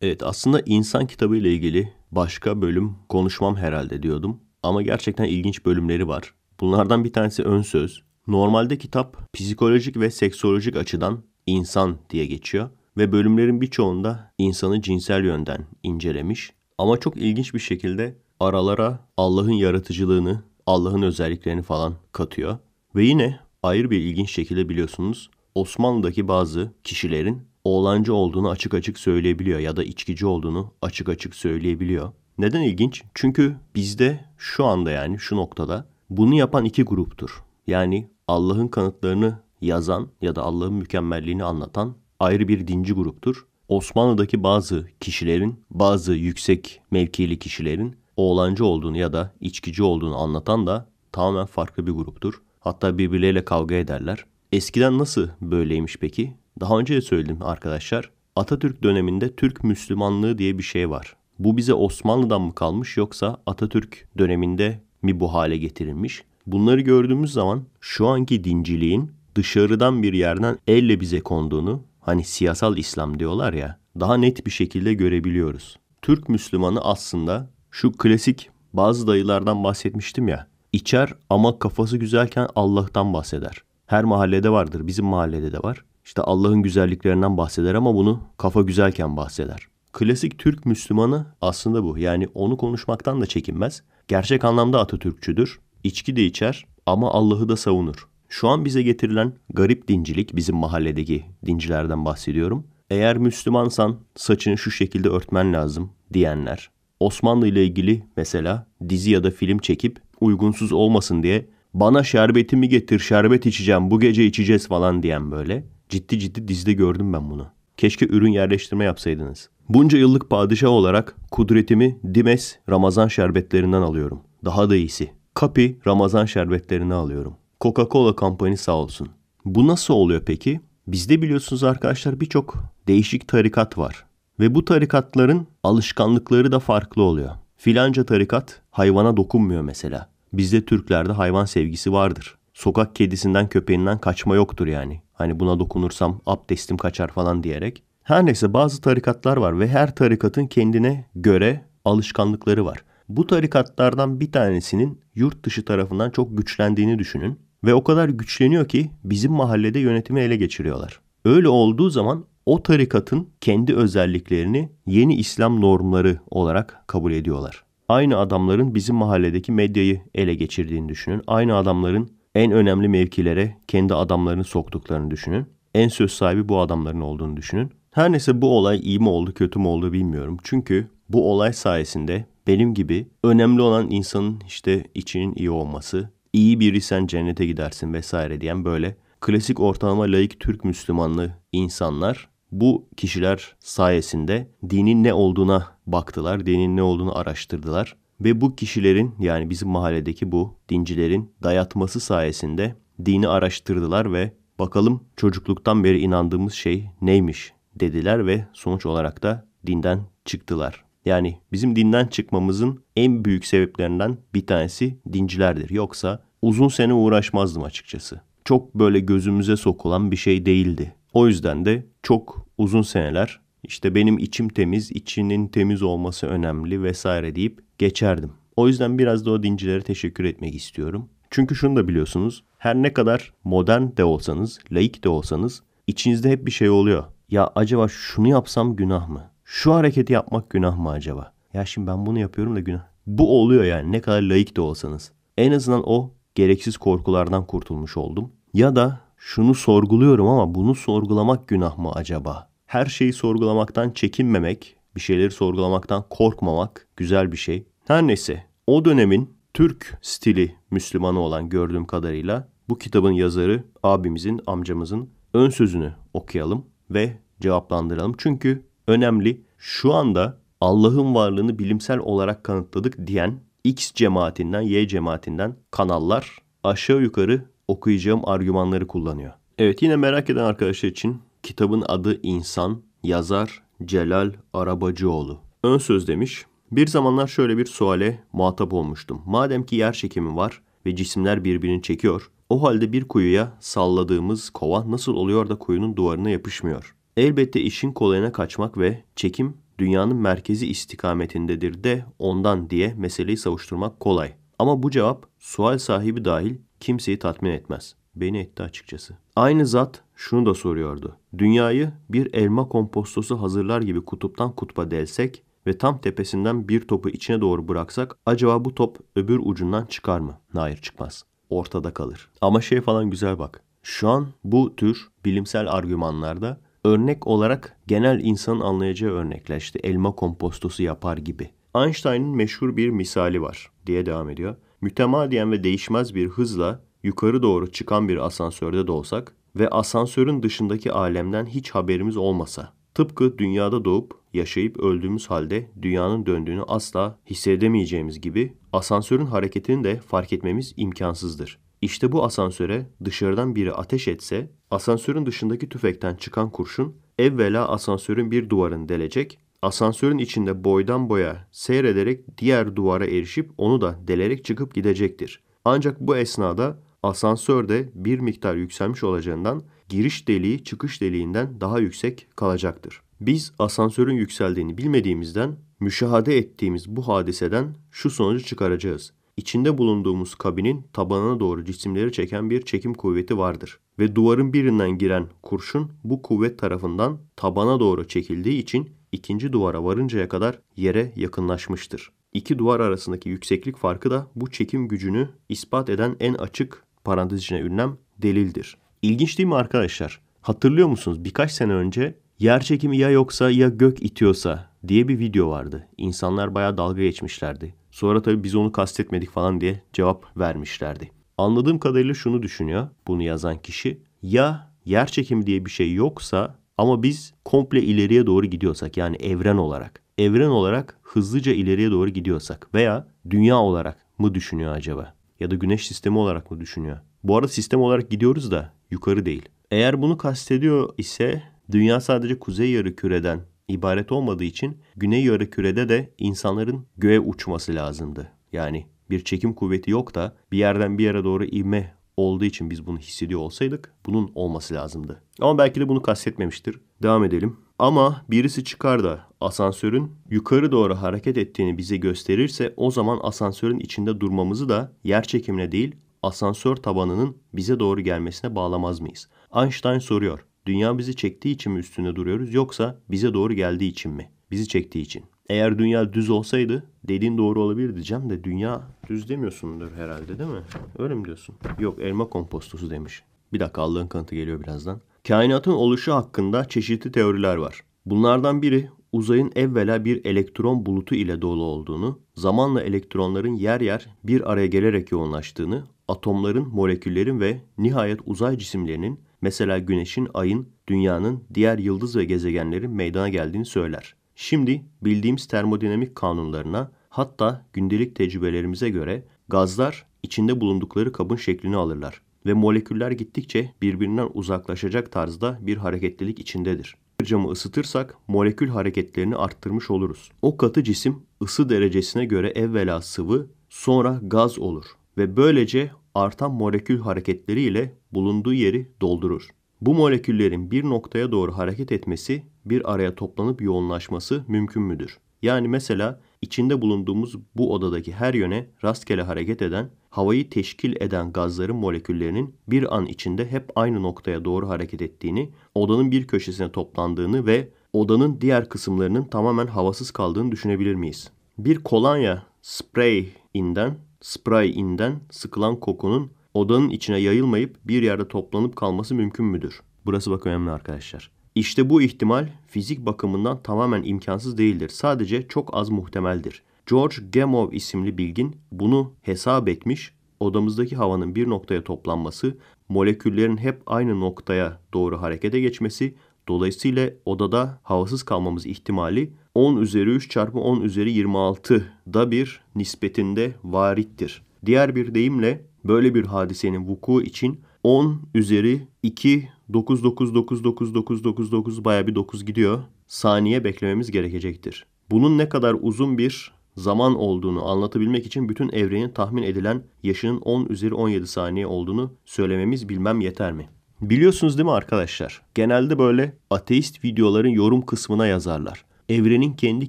Evet aslında insan kitabı ile ilgili başka bölüm konuşmam herhalde diyordum. Ama gerçekten ilginç bölümleri var. Bunlardan bir tanesi ön söz. Normalde kitap psikolojik ve seksolojik açıdan insan diye geçiyor ve bölümlerin birçoğunda insanı cinsel yönden incelemiş. Ama çok ilginç bir şekilde aralara Allah'ın yaratıcılığını, Allah'ın özelliklerini falan katıyor. Ve yine ayrı bir ilginç şekilde biliyorsunuz Osmanlı'daki bazı kişilerin oğlancı olduğunu açık açık söyleyebiliyor ya da içkici olduğunu açık açık söyleyebiliyor. Neden ilginç? Çünkü bizde şu anda yani şu noktada bunu yapan iki gruptur. Yani Allah'ın kanıtlarını yazan ya da Allah'ın mükemmelliğini anlatan ayrı bir dinci gruptur. Osmanlı'daki bazı kişilerin, bazı yüksek mevkili kişilerin oğlancı olduğunu ya da içkici olduğunu anlatan da tamamen farklı bir gruptur. Hatta birbirleriyle kavga ederler. Eskiden nasıl böyleymiş peki? Daha önce de söyledim arkadaşlar. Atatürk döneminde Türk Müslümanlığı diye bir şey var. Bu bize Osmanlı'dan mı kalmış yoksa Atatürk döneminde mi bu hale getirilmiş? Bunları gördüğümüz zaman şu anki dinciliğin dışarıdan bir yerden elle bize konduğunu hani siyasal İslam diyorlar ya daha net bir şekilde görebiliyoruz. Türk Müslümanı aslında şu klasik bazı dayılardan bahsetmiştim ya içer ama kafası güzelken Allah'tan bahseder. Her mahallede vardır bizim mahallede de var. İşte Allah'ın güzelliklerinden bahseder ama bunu kafa güzelken bahseder. Klasik Türk Müslümanı aslında bu. Yani onu konuşmaktan da çekinmez. Gerçek anlamda Atatürkçüdür. İçki de içer ama Allah'ı da savunur. Şu an bize getirilen garip dincilik, bizim mahalledeki dincilerden bahsediyorum. Eğer Müslümansan saçını şu şekilde örtmen lazım diyenler. Osmanlı ile ilgili mesela dizi ya da film çekip uygunsuz olmasın diye bana şerbetimi getir şerbet içeceğim bu gece içeceğiz falan diyen böyle Ciddi ciddi dizide gördüm ben bunu. Keşke ürün yerleştirme yapsaydınız. Bunca yıllık padişah olarak kudretimi Dimes Ramazan şerbetlerinden alıyorum. Daha da iyisi. Kapi Ramazan şerbetlerini alıyorum. Coca-Cola kampanya sağ olsun. Bu nasıl oluyor peki? Bizde biliyorsunuz arkadaşlar birçok değişik tarikat var. Ve bu tarikatların alışkanlıkları da farklı oluyor. Filanca tarikat hayvana dokunmuyor mesela. Bizde Türklerde hayvan sevgisi vardır. Sokak kedisinden köpeğinden kaçma yoktur yani. Hani buna dokunursam abdestim kaçar falan diyerek. Her neyse bazı tarikatlar var ve her tarikatın kendine göre alışkanlıkları var. Bu tarikatlardan bir tanesinin yurt dışı tarafından çok güçlendiğini düşünün ve o kadar güçleniyor ki bizim mahallede yönetimi ele geçiriyorlar. Öyle olduğu zaman o tarikatın kendi özelliklerini yeni İslam normları olarak kabul ediyorlar. Aynı adamların bizim mahalledeki medyayı ele geçirdiğini düşünün. Aynı adamların en önemli mevkilere kendi adamlarını soktuklarını düşünün. En söz sahibi bu adamların olduğunu düşünün. Her neyse bu olay iyi mi oldu kötü mü oldu bilmiyorum. Çünkü bu olay sayesinde benim gibi önemli olan insanın işte içinin iyi olması, iyi biriysen cennete gidersin vesaire diyen böyle klasik ortalama layık Türk Müslümanlı insanlar bu kişiler sayesinde dinin ne olduğuna baktılar, dinin ne olduğunu araştırdılar ve bu kişilerin yani bizim mahalledeki bu dincilerin dayatması sayesinde dini araştırdılar ve bakalım çocukluktan beri inandığımız şey neymiş dediler ve sonuç olarak da dinden çıktılar. Yani bizim dinden çıkmamızın en büyük sebeplerinden bir tanesi dincilerdir. Yoksa uzun sene uğraşmazdım açıkçası. Çok böyle gözümüze sokulan bir şey değildi. O yüzden de çok uzun seneler işte benim içim temiz, içinin temiz olması önemli vesaire deyip geçerdim. O yüzden biraz da o dincilere teşekkür etmek istiyorum. Çünkü şunu da biliyorsunuz. Her ne kadar modern de olsanız, laik de olsanız içinizde hep bir şey oluyor. Ya acaba şunu yapsam günah mı? Şu hareketi yapmak günah mı acaba? Ya şimdi ben bunu yapıyorum da günah. Bu oluyor yani ne kadar laik de olsanız. En azından o gereksiz korkulardan kurtulmuş oldum. Ya da şunu sorguluyorum ama bunu sorgulamak günah mı acaba? her şeyi sorgulamaktan çekinmemek, bir şeyleri sorgulamaktan korkmamak güzel bir şey. Her neyse o dönemin Türk stili Müslümanı olan gördüğüm kadarıyla bu kitabın yazarı abimizin, amcamızın ön sözünü okuyalım ve cevaplandıralım. Çünkü önemli şu anda Allah'ın varlığını bilimsel olarak kanıtladık diyen X cemaatinden Y cemaatinden kanallar aşağı yukarı okuyacağım argümanları kullanıyor. Evet yine merak eden arkadaşlar için Kitabın adı İnsan, yazar Celal Arabacıoğlu. Ön söz demiş. Bir zamanlar şöyle bir suale muhatap olmuştum. Madem ki yer çekimi var ve cisimler birbirini çekiyor, o halde bir kuyuya salladığımız kova nasıl oluyor da kuyunun duvarına yapışmıyor? Elbette işin kolayına kaçmak ve çekim dünyanın merkezi istikametindedir de ondan diye meseleyi savuşturmak kolay. Ama bu cevap sual sahibi dahil kimseyi tatmin etmez beni etti açıkçası. Aynı zat şunu da soruyordu. Dünyayı bir elma kompostosu hazırlar gibi kutuptan kutba delsek ve tam tepesinden bir topu içine doğru bıraksak acaba bu top öbür ucundan çıkar mı? Hayır çıkmaz. Ortada kalır. Ama şey falan güzel bak. Şu an bu tür bilimsel argümanlarda örnek olarak genel insanın anlayacağı örnekler işte elma kompostosu yapar gibi. Einstein'ın meşhur bir misali var diye devam ediyor. Mütemadiyen ve değişmez bir hızla yukarı doğru çıkan bir asansörde de olsak ve asansörün dışındaki alemden hiç haberimiz olmasa, tıpkı dünyada doğup yaşayıp öldüğümüz halde dünyanın döndüğünü asla hissedemeyeceğimiz gibi asansörün hareketini de fark etmemiz imkansızdır. İşte bu asansöre dışarıdan biri ateş etse asansörün dışındaki tüfekten çıkan kurşun evvela asansörün bir duvarını delecek, asansörün içinde boydan boya seyrederek diğer duvara erişip onu da delerek çıkıp gidecektir. Ancak bu esnada Asansörde bir miktar yükselmiş olacağından giriş deliği çıkış deliğinden daha yüksek kalacaktır. Biz asansörün yükseldiğini bilmediğimizden müşahede ettiğimiz bu hadiseden şu sonucu çıkaracağız. İçinde bulunduğumuz kabinin tabanına doğru cisimleri çeken bir çekim kuvveti vardır ve duvarın birinden giren kurşun bu kuvvet tarafından tabana doğru çekildiği için ikinci duvara varıncaya kadar yere yakınlaşmıştır. İki duvar arasındaki yükseklik farkı da bu çekim gücünü ispat eden en açık parantez içine ünlem delildir. İlginç değil mi arkadaşlar? Hatırlıyor musunuz? Birkaç sene önce yer çekimi ya yoksa ya gök itiyorsa diye bir video vardı. İnsanlar bayağı dalga geçmişlerdi. Sonra tabii biz onu kastetmedik falan diye cevap vermişlerdi. Anladığım kadarıyla şunu düşünüyor bunu yazan kişi. Ya yer çekimi diye bir şey yoksa ama biz komple ileriye doğru gidiyorsak yani evren olarak. Evren olarak hızlıca ileriye doğru gidiyorsak veya dünya olarak mı düşünüyor acaba? ya da güneş sistemi olarak mı düşünüyor? Bu arada sistem olarak gidiyoruz da yukarı değil. Eğer bunu kastediyor ise dünya sadece kuzey yarı küreden ibaret olmadığı için güney yarı kürede de insanların göğe uçması lazımdı. Yani bir çekim kuvveti yok da bir yerden bir yere doğru inme olduğu için biz bunu hissediyor olsaydık bunun olması lazımdı. Ama belki de bunu kastetmemiştir. Devam edelim. Ama birisi çıkar da asansörün yukarı doğru hareket ettiğini bize gösterirse o zaman asansörün içinde durmamızı da yer çekimine değil asansör tabanının bize doğru gelmesine bağlamaz mıyız? Einstein soruyor. Dünya bizi çektiği için mi üstünde duruyoruz yoksa bize doğru geldiği için mi? Bizi çektiği için. Eğer dünya düz olsaydı dediğin doğru olabilir diyeceğim de dünya düz demiyorsundur herhalde değil mi? Öyle mi diyorsun? Yok elma kompostosu demiş. Bir dakika Allah'ın kanıtı geliyor birazdan. Kainatın oluşu hakkında çeşitli teoriler var. Bunlardan biri uzayın evvela bir elektron bulutu ile dolu olduğunu, zamanla elektronların yer yer bir araya gelerek yoğunlaştığını, atomların, moleküllerin ve nihayet uzay cisimlerinin mesela güneşin, ayın, dünyanın, diğer yıldız ve gezegenlerin meydana geldiğini söyler. Şimdi bildiğimiz termodinamik kanunlarına hatta gündelik tecrübelerimize göre gazlar içinde bulundukları kabın şeklini alırlar ve moleküller gittikçe birbirinden uzaklaşacak tarzda bir hareketlilik içindedir. Bir camı ısıtırsak molekül hareketlerini arttırmış oluruz. O katı cisim ısı derecesine göre evvela sıvı sonra gaz olur ve böylece artan molekül hareketleriyle bulunduğu yeri doldurur. Bu moleküllerin bir noktaya doğru hareket etmesi bir araya toplanıp yoğunlaşması mümkün müdür? Yani mesela içinde bulunduğumuz bu odadaki her yöne rastgele hareket eden, havayı teşkil eden gazların moleküllerinin bir an içinde hep aynı noktaya doğru hareket ettiğini, odanın bir köşesine toplandığını ve odanın diğer kısımlarının tamamen havasız kaldığını düşünebilir miyiz? Bir kolonya sprey inden, spray inden sıkılan kokunun odanın içine yayılmayıp bir yerde toplanıp kalması mümkün müdür? Burası bak önemli arkadaşlar. İşte bu ihtimal fizik bakımından tamamen imkansız değildir. Sadece çok az muhtemeldir. George Gamow isimli bilgin bunu hesap etmiş. Odamızdaki havanın bir noktaya toplanması, moleküllerin hep aynı noktaya doğru harekete geçmesi, dolayısıyla odada havasız kalmamız ihtimali 10 üzeri 3 çarpı 10 üzeri 26 da bir nispetinde varittir. Diğer bir deyimle böyle bir hadisenin vuku için 10 üzeri 2 9 9 9 9 9 9 9 baya bir 9 gidiyor. Saniye beklememiz gerekecektir. Bunun ne kadar uzun bir zaman olduğunu anlatabilmek için bütün evrenin tahmin edilen yaşının 10 üzeri 17 saniye olduğunu söylememiz bilmem yeter mi? Biliyorsunuz değil mi arkadaşlar? Genelde böyle ateist videoların yorum kısmına yazarlar. Evrenin kendi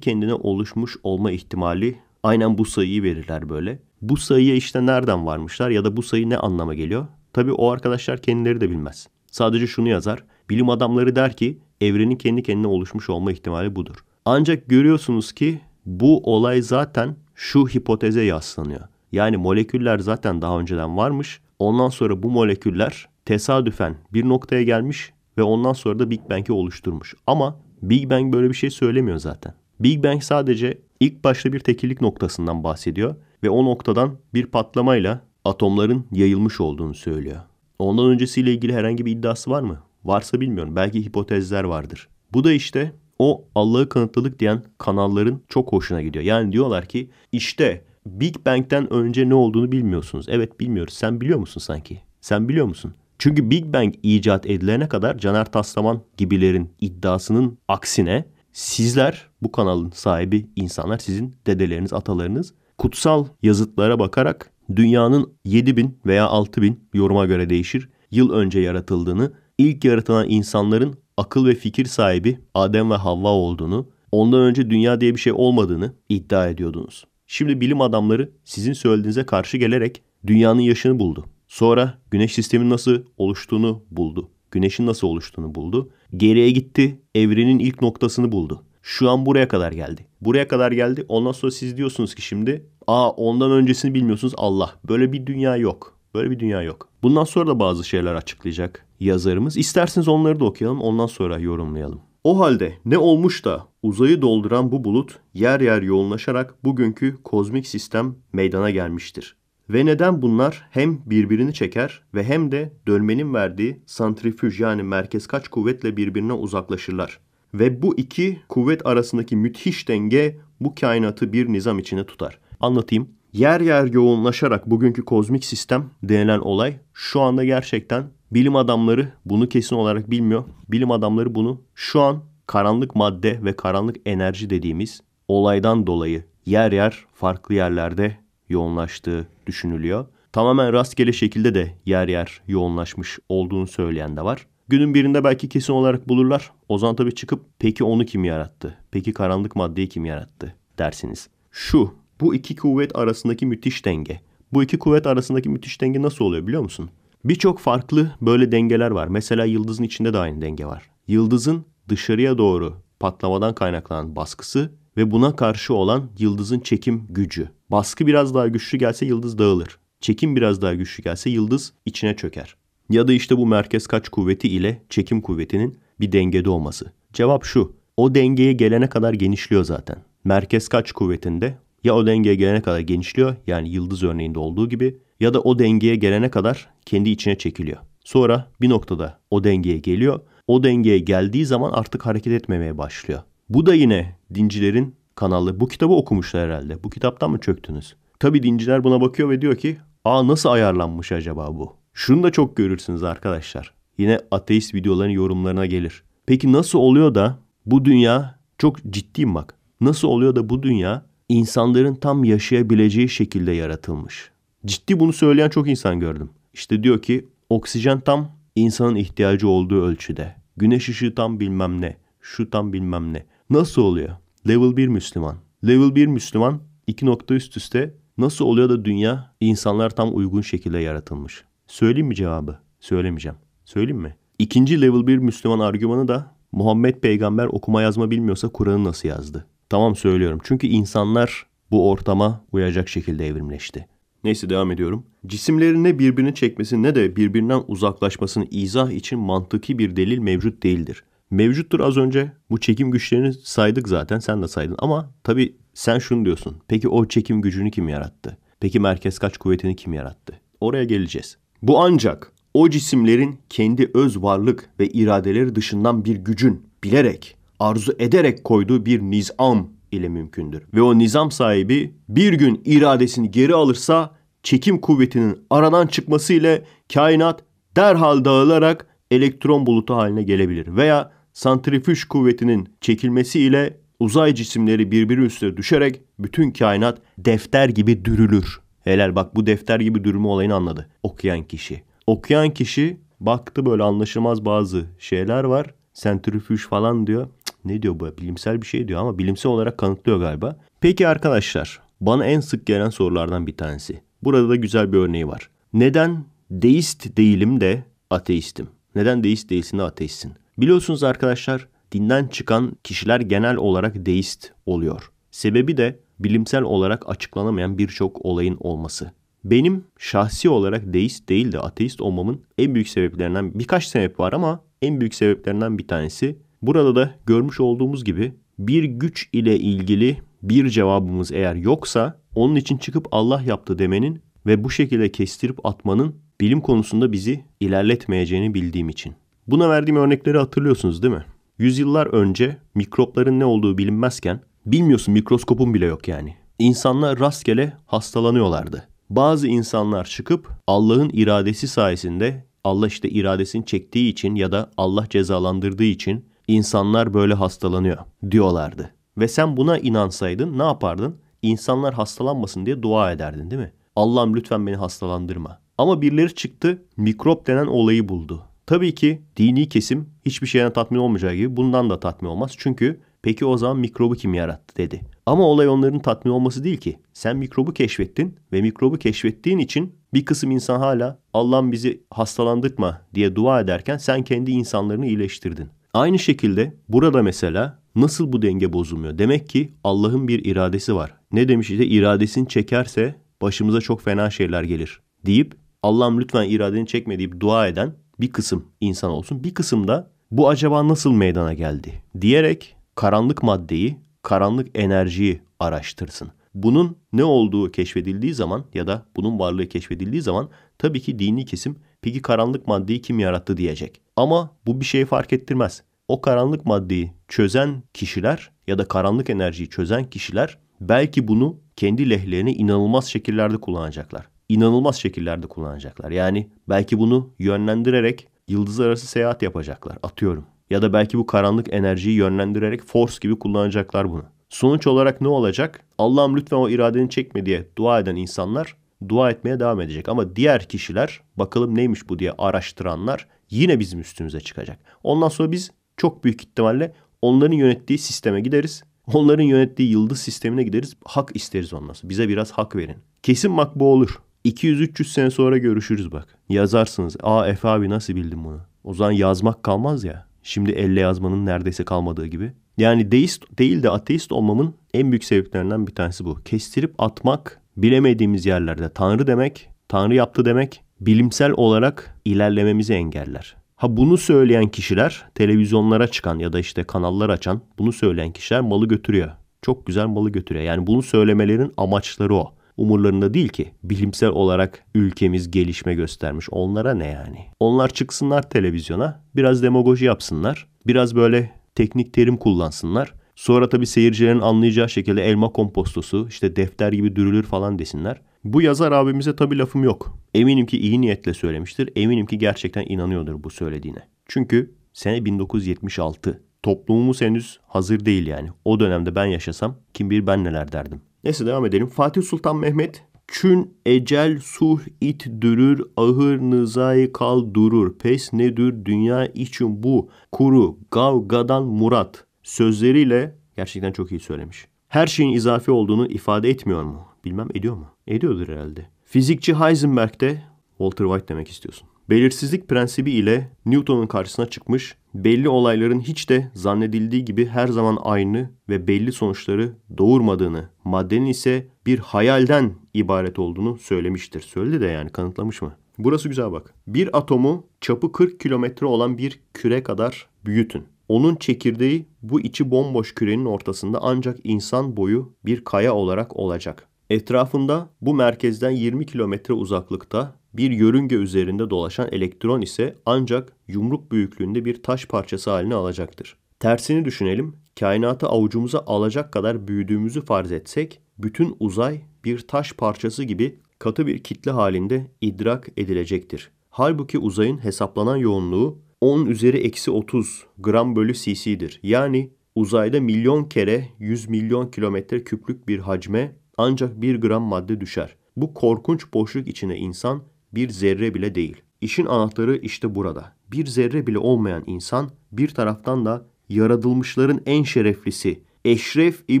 kendine oluşmuş olma ihtimali aynen bu sayıyı verirler böyle. Bu sayıya işte nereden varmışlar ya da bu sayı ne anlama geliyor? Tabii o arkadaşlar kendileri de bilmez. Sadece şunu yazar. Bilim adamları der ki evrenin kendi kendine oluşmuş olma ihtimali budur. Ancak görüyorsunuz ki bu olay zaten şu hipoteze yaslanıyor. Yani moleküller zaten daha önceden varmış. Ondan sonra bu moleküller tesadüfen bir noktaya gelmiş ve ondan sonra da Big Bang'i oluşturmuş. Ama Big Bang böyle bir şey söylemiyor zaten. Big Bang sadece ilk başta bir tekillik noktasından bahsediyor ve o noktadan bir patlamayla atomların yayılmış olduğunu söylüyor. Ondan öncesiyle ilgili herhangi bir iddiası var mı? Varsa bilmiyorum. Belki hipotezler vardır. Bu da işte o Allah'ı kanıtladık diyen kanalların çok hoşuna gidiyor. Yani diyorlar ki işte Big Bang'den önce ne olduğunu bilmiyorsunuz. Evet bilmiyoruz. Sen biliyor musun sanki? Sen biliyor musun? Çünkü Big Bang icat edilene kadar Caner Taslaman gibilerin iddiasının aksine sizler bu kanalın sahibi insanlar sizin dedeleriniz, atalarınız kutsal yazıtlara bakarak dünyanın 7000 veya 6000 yoruma göre değişir yıl önce yaratıldığını, ilk yaratılan insanların akıl ve fikir sahibi Adem ve Havva olduğunu, ondan önce dünya diye bir şey olmadığını iddia ediyordunuz. Şimdi bilim adamları sizin söylediğinize karşı gelerek dünyanın yaşını buldu. Sonra güneş sistemin nasıl oluştuğunu buldu. Güneşin nasıl oluştuğunu buldu. Geriye gitti, evrenin ilk noktasını buldu. Şu an buraya kadar geldi. Buraya kadar geldi. Ondan sonra siz diyorsunuz ki şimdi Aa ondan öncesini bilmiyorsunuz Allah. Böyle bir dünya yok. Böyle bir dünya yok. Bundan sonra da bazı şeyler açıklayacak yazarımız. İsterseniz onları da okuyalım ondan sonra yorumlayalım. O halde ne olmuş da uzayı dolduran bu bulut yer yer yoğunlaşarak bugünkü kozmik sistem meydana gelmiştir. Ve neden bunlar hem birbirini çeker ve hem de dönmenin verdiği santrifüj yani merkez kaç kuvvetle birbirine uzaklaşırlar. Ve bu iki kuvvet arasındaki müthiş denge bu kainatı bir nizam içinde tutar.'' anlatayım. Yer yer yoğunlaşarak bugünkü kozmik sistem denilen olay şu anda gerçekten bilim adamları bunu kesin olarak bilmiyor. Bilim adamları bunu şu an karanlık madde ve karanlık enerji dediğimiz olaydan dolayı yer yer farklı yerlerde yoğunlaştığı düşünülüyor. Tamamen rastgele şekilde de yer yer yoğunlaşmış olduğunu söyleyen de var. Günün birinde belki kesin olarak bulurlar. O zaman tabii çıkıp peki onu kim yarattı? Peki karanlık maddeyi kim yarattı dersiniz. Şu bu iki kuvvet arasındaki müthiş denge. Bu iki kuvvet arasındaki müthiş denge nasıl oluyor biliyor musun? Birçok farklı böyle dengeler var. Mesela yıldızın içinde de aynı denge var. Yıldızın dışarıya doğru patlamadan kaynaklanan baskısı ve buna karşı olan yıldızın çekim gücü. Baskı biraz daha güçlü gelse yıldız dağılır. Çekim biraz daha güçlü gelse yıldız içine çöker. Ya da işte bu merkez kaç kuvveti ile çekim kuvvetinin bir dengede olması. Cevap şu. O dengeye gelene kadar genişliyor zaten. Merkez kaç kuvvetinde ya o dengeye gelene kadar genişliyor yani yıldız örneğinde olduğu gibi ya da o dengeye gelene kadar kendi içine çekiliyor. Sonra bir noktada o dengeye geliyor. O dengeye geldiği zaman artık hareket etmemeye başlıyor. Bu da yine dincilerin kanalı. Bu kitabı okumuşlar herhalde. Bu kitaptan mı çöktünüz? Tabi dinciler buna bakıyor ve diyor ki aa nasıl ayarlanmış acaba bu? Şunu da çok görürsünüz arkadaşlar. Yine ateist videoların yorumlarına gelir. Peki nasıl oluyor da bu dünya çok ciddiyim bak. Nasıl oluyor da bu dünya insanların tam yaşayabileceği şekilde yaratılmış. Ciddi bunu söyleyen çok insan gördüm. İşte diyor ki oksijen tam insanın ihtiyacı olduğu ölçüde. Güneş ışığı tam bilmem ne. Şu tam bilmem ne. Nasıl oluyor? Level 1 Müslüman. Level 1 Müslüman iki nokta üst üste nasıl oluyor da dünya insanlar tam uygun şekilde yaratılmış? Söyleyeyim mi cevabı? Söylemeyeceğim. Söyleyeyim mi? İkinci level 1 Müslüman argümanı da Muhammed peygamber okuma yazma bilmiyorsa Kur'an'ı nasıl yazdı? Tamam söylüyorum. Çünkü insanlar bu ortama uyacak şekilde evrimleşti. Neyse devam ediyorum. Cisimlerin ne birbirini çekmesi ne de birbirinden uzaklaşmasını izah için mantıki bir delil mevcut değildir. Mevcuttur az önce. Bu çekim güçlerini saydık zaten. Sen de saydın. Ama tabii sen şunu diyorsun. Peki o çekim gücünü kim yarattı? Peki merkez kaç kuvvetini kim yarattı? Oraya geleceğiz. Bu ancak o cisimlerin kendi öz varlık ve iradeleri dışından bir gücün bilerek arzu ederek koyduğu bir nizam ile mümkündür. Ve o nizam sahibi bir gün iradesini geri alırsa çekim kuvvetinin aradan çıkması ile kainat derhal dağılarak elektron bulutu haline gelebilir veya santrifüj kuvvetinin çekilmesi ile uzay cisimleri birbiri üstüne düşerek bütün kainat defter gibi dürülür. Helal bak bu defter gibi dürümü olayını anladı okuyan kişi. Okuyan kişi baktı böyle anlaşılmaz bazı şeyler var. Sentrifüj falan diyor. Ne diyor bu? Bilimsel bir şey diyor ama bilimsel olarak kanıtlıyor galiba. Peki arkadaşlar bana en sık gelen sorulardan bir tanesi. Burada da güzel bir örneği var. Neden deist değilim de ateistim? Neden deist değilsin de ateistsin? Biliyorsunuz arkadaşlar dinden çıkan kişiler genel olarak deist oluyor. Sebebi de bilimsel olarak açıklanamayan birçok olayın olması. Benim şahsi olarak deist değil de ateist olmamın en büyük sebeplerinden birkaç sebep var ama en büyük sebeplerinden bir tanesi Burada da görmüş olduğumuz gibi bir güç ile ilgili bir cevabımız eğer yoksa onun için çıkıp Allah yaptı demenin ve bu şekilde kestirip atmanın bilim konusunda bizi ilerletmeyeceğini bildiğim için. Buna verdiğim örnekleri hatırlıyorsunuz değil mi? Yüzyıllar önce mikropların ne olduğu bilinmezken bilmiyorsun mikroskopun bile yok yani. İnsanlar rastgele hastalanıyorlardı. Bazı insanlar çıkıp Allah'ın iradesi sayesinde Allah işte iradesini çektiği için ya da Allah cezalandırdığı için İnsanlar böyle hastalanıyor diyorlardı. Ve sen buna inansaydın ne yapardın? İnsanlar hastalanmasın diye dua ederdin değil mi? Allah'ım lütfen beni hastalandırma. Ama birileri çıktı mikrop denen olayı buldu. Tabii ki dini kesim hiçbir şeyden tatmin olmayacağı gibi bundan da tatmin olmaz. Çünkü peki o zaman mikrobu kim yarattı dedi. Ama olay onların tatmin olması değil ki. Sen mikrobu keşfettin ve mikrobu keşfettiğin için bir kısım insan hala Allah'ım bizi hastalandırma diye dua ederken sen kendi insanlarını iyileştirdin. Aynı şekilde burada mesela nasıl bu denge bozulmuyor? Demek ki Allah'ın bir iradesi var. Ne demiş işte iradesini çekerse başımıza çok fena şeyler gelir deyip Allah'ım lütfen iradeni çekme deyip dua eden bir kısım insan olsun. Bir kısım da bu acaba nasıl meydana geldi diyerek karanlık maddeyi, karanlık enerjiyi araştırsın. Bunun ne olduğu keşfedildiği zaman ya da bunun varlığı keşfedildiği zaman tabii ki dini kesim peki karanlık maddeyi kim yarattı diyecek. Ama bu bir şeyi fark ettirmez. O karanlık maddeyi çözen kişiler ya da karanlık enerjiyi çözen kişiler belki bunu kendi lehlerine inanılmaz şekillerde kullanacaklar. İnanılmaz şekillerde kullanacaklar. Yani belki bunu yönlendirerek yıldız arası seyahat yapacaklar atıyorum. Ya da belki bu karanlık enerjiyi yönlendirerek force gibi kullanacaklar bunu. Sonuç olarak ne olacak? Allah'ım lütfen o iradeni çekme diye dua eden insanlar dua etmeye devam edecek. Ama diğer kişiler bakalım neymiş bu diye araştıranlar yine bizim üstümüze çıkacak. Ondan sonra biz çok büyük ihtimalle onların yönettiği sisteme gideriz. Onların yönettiği yıldız sistemine gideriz. Hak isteriz ondan sonra. Bize biraz hak verin. Kesin bak bu olur. 200-300 sene sonra görüşürüz bak. Yazarsınız. Aa Efe abi nasıl bildin bunu? O zaman yazmak kalmaz ya. Şimdi elle yazmanın neredeyse kalmadığı gibi. Yani deist değil de ateist olmamın en büyük sebeplerinden bir tanesi bu. Kestirip atmak bilemediğimiz yerlerde Tanrı demek, Tanrı yaptı demek bilimsel olarak ilerlememizi engeller. Ha bunu söyleyen kişiler televizyonlara çıkan ya da işte kanallar açan bunu söyleyen kişiler malı götürüyor. Çok güzel malı götürüyor. Yani bunu söylemelerin amaçları o. Umurlarında değil ki bilimsel olarak ülkemiz gelişme göstermiş. Onlara ne yani? Onlar çıksınlar televizyona, biraz demagoji yapsınlar, biraz böyle teknik terim kullansınlar. Sonra tabi seyircilerin anlayacağı şekilde elma kompostosu, işte defter gibi dürülür falan desinler. Bu yazar abimize tabi lafım yok. Eminim ki iyi niyetle söylemiştir. Eminim ki gerçekten inanıyordur bu söylediğine. Çünkü sene 1976. Toplumumuz henüz hazır değil yani. O dönemde ben yaşasam kim bilir ben neler derdim. Neyse devam edelim. Fatih Sultan Mehmet Çün ecel suh it dürür, ahır nızayı kal durur. Pes nedür dünya için bu, kuru, gav gadan murat sözleriyle gerçekten çok iyi söylemiş. Her şeyin izafi olduğunu ifade etmiyor mu? Bilmem ediyor mu? Ediyordur herhalde. Fizikçi Heisenberg de Walter White demek istiyorsun. Belirsizlik prensibi ile Newton'un karşısına çıkmış, belli olayların hiç de zannedildiği gibi her zaman aynı ve belli sonuçları doğurmadığını, maddenin ise bir hayalden ibaret olduğunu söylemiştir. Söyledi de yani kanıtlamış mı? Burası güzel bak. Bir atomu çapı 40 kilometre olan bir küre kadar büyütün. Onun çekirdeği bu içi bomboş kürenin ortasında ancak insan boyu bir kaya olarak olacak. Etrafında bu merkezden 20 kilometre uzaklıkta bir yörünge üzerinde dolaşan elektron ise ancak yumruk büyüklüğünde bir taş parçası haline alacaktır. Tersini düşünelim. Kainatı avucumuza alacak kadar büyüdüğümüzü farz etsek, bütün uzay bir taş parçası gibi katı bir kitle halinde idrak edilecektir. Halbuki uzayın hesaplanan yoğunluğu 10 üzeri eksi 30 gram bölü cc'dir. Yani uzayda milyon kere 100 milyon kilometre küplük bir hacme ancak bir gram madde düşer. Bu korkunç boşluk içine insan bir zerre bile değil. İşin anahtarı işte burada. Bir zerre bile olmayan insan bir taraftan da yaratılmışların en şereflisi, eşref-i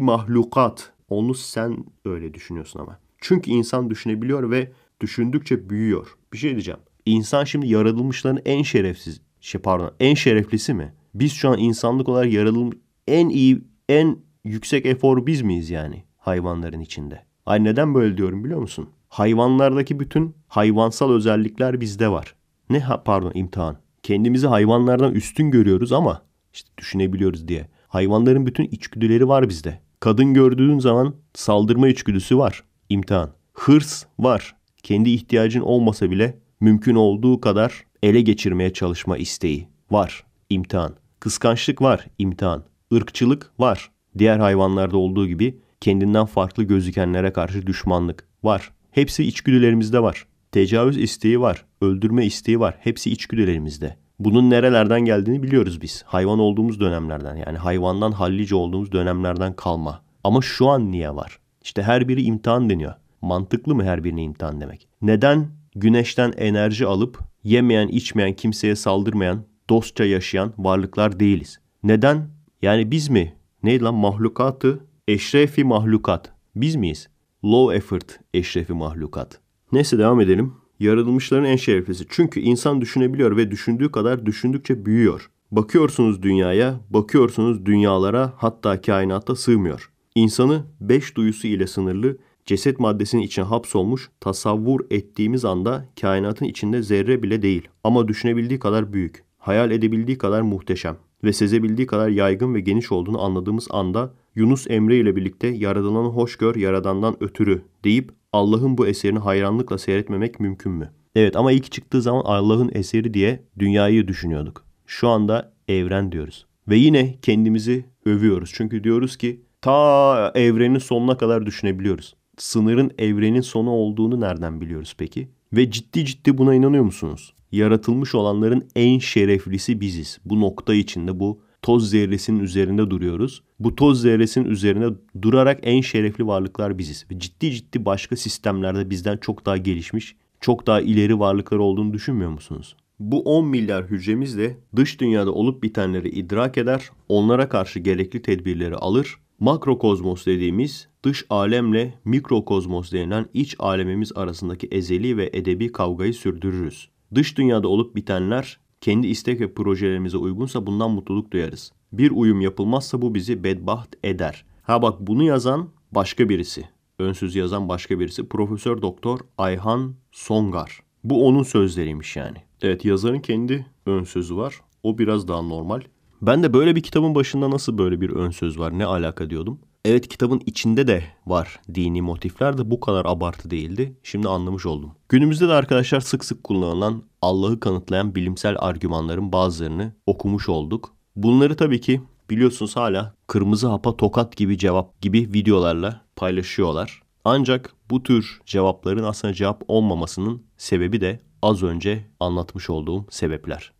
mahlukat. Onu sen öyle düşünüyorsun ama. Çünkü insan düşünebiliyor ve düşündükçe büyüyor. Bir şey diyeceğim. İnsan şimdi yaratılmışların en şerefsiz, şey pardon en şereflisi mi? Biz şu an insanlık olarak yaratılmış en iyi en yüksek efor biz miyiz yani hayvanların içinde? Ay neden böyle diyorum biliyor musun? Hayvanlardaki bütün hayvansal özellikler bizde var. Ne ha, pardon imtihan. Kendimizi hayvanlardan üstün görüyoruz ama işte düşünebiliyoruz diye. Hayvanların bütün içgüdüleri var bizde. Kadın gördüğün zaman saldırma içgüdüsü var. İmtihan. Hırs var. Kendi ihtiyacın olmasa bile mümkün olduğu kadar ele geçirmeye çalışma isteği var, imtihan. Kıskançlık var, imtihan. Irkçılık var. Diğer hayvanlarda olduğu gibi kendinden farklı gözükenlere karşı düşmanlık var. Hepsi içgüdülerimizde var. Tecavüz isteği var, öldürme isteği var. Hepsi içgüdülerimizde. Bunun nerelerden geldiğini biliyoruz biz. Hayvan olduğumuz dönemlerden yani hayvandan hallice olduğumuz dönemlerden kalma. Ama şu an niye var? İşte her biri imtihan deniyor. Mantıklı mı her birine imtihan demek? Neden güneşten enerji alıp yemeyen, içmeyen, kimseye saldırmayan, dostça yaşayan varlıklar değiliz. Neden? Yani biz mi? Neydi lan mahlukatı? Eşrefi mahlukat. Biz miyiz? Low effort eşrefi mahlukat. Neyse devam edelim. Yaratılmışların en şereflisi. Çünkü insan düşünebiliyor ve düşündüğü kadar düşündükçe büyüyor. Bakıyorsunuz dünyaya, bakıyorsunuz dünyalara hatta kainata sığmıyor. İnsanı beş duyusu ile sınırlı ceset maddesinin içine hapsolmuş, tasavvur ettiğimiz anda kainatın içinde zerre bile değil ama düşünebildiği kadar büyük, hayal edebildiği kadar muhteşem ve sezebildiği kadar yaygın ve geniş olduğunu anladığımız anda Yunus Emre ile birlikte yaradananı hoş gör, yaradandan ötürü deyip Allah'ın bu eserini hayranlıkla seyretmemek mümkün mü? Evet ama ilk çıktığı zaman Allah'ın eseri diye dünyayı düşünüyorduk. Şu anda evren diyoruz. Ve yine kendimizi övüyoruz. Çünkü diyoruz ki ta evrenin sonuna kadar düşünebiliyoruz sınırın evrenin sonu olduğunu nereden biliyoruz peki? Ve ciddi ciddi buna inanıyor musunuz? Yaratılmış olanların en şereflisi biziz. Bu nokta içinde bu toz zerresinin üzerinde duruyoruz. Bu toz zerresinin üzerinde durarak en şerefli varlıklar biziz. Ve ciddi ciddi başka sistemlerde bizden çok daha gelişmiş, çok daha ileri varlıklar olduğunu düşünmüyor musunuz? Bu 10 milyar hücremiz de dış dünyada olup bitenleri idrak eder, onlara karşı gerekli tedbirleri alır makrokozmos dediğimiz dış alemle mikrokozmos denilen iç alemimiz arasındaki ezeli ve edebi kavgayı sürdürürüz. Dış dünyada olup bitenler kendi istek ve projelerimize uygunsa bundan mutluluk duyarız. Bir uyum yapılmazsa bu bizi bedbaht eder. Ha bak bunu yazan başka birisi. Önsüz yazan başka birisi. Profesör Doktor Ayhan Songar. Bu onun sözleriymiş yani. Evet yazarın kendi ön sözü var. O biraz daha normal. Ben de böyle bir kitabın başında nasıl böyle bir ön söz var ne alaka diyordum. Evet kitabın içinde de var dini motifler de bu kadar abartı değildi. Şimdi anlamış oldum. Günümüzde de arkadaşlar sık sık kullanılan Allah'ı kanıtlayan bilimsel argümanların bazılarını okumuş olduk. Bunları tabii ki biliyorsunuz hala kırmızı hapa tokat gibi cevap gibi videolarla paylaşıyorlar. Ancak bu tür cevapların aslında cevap olmamasının sebebi de az önce anlatmış olduğum sebepler.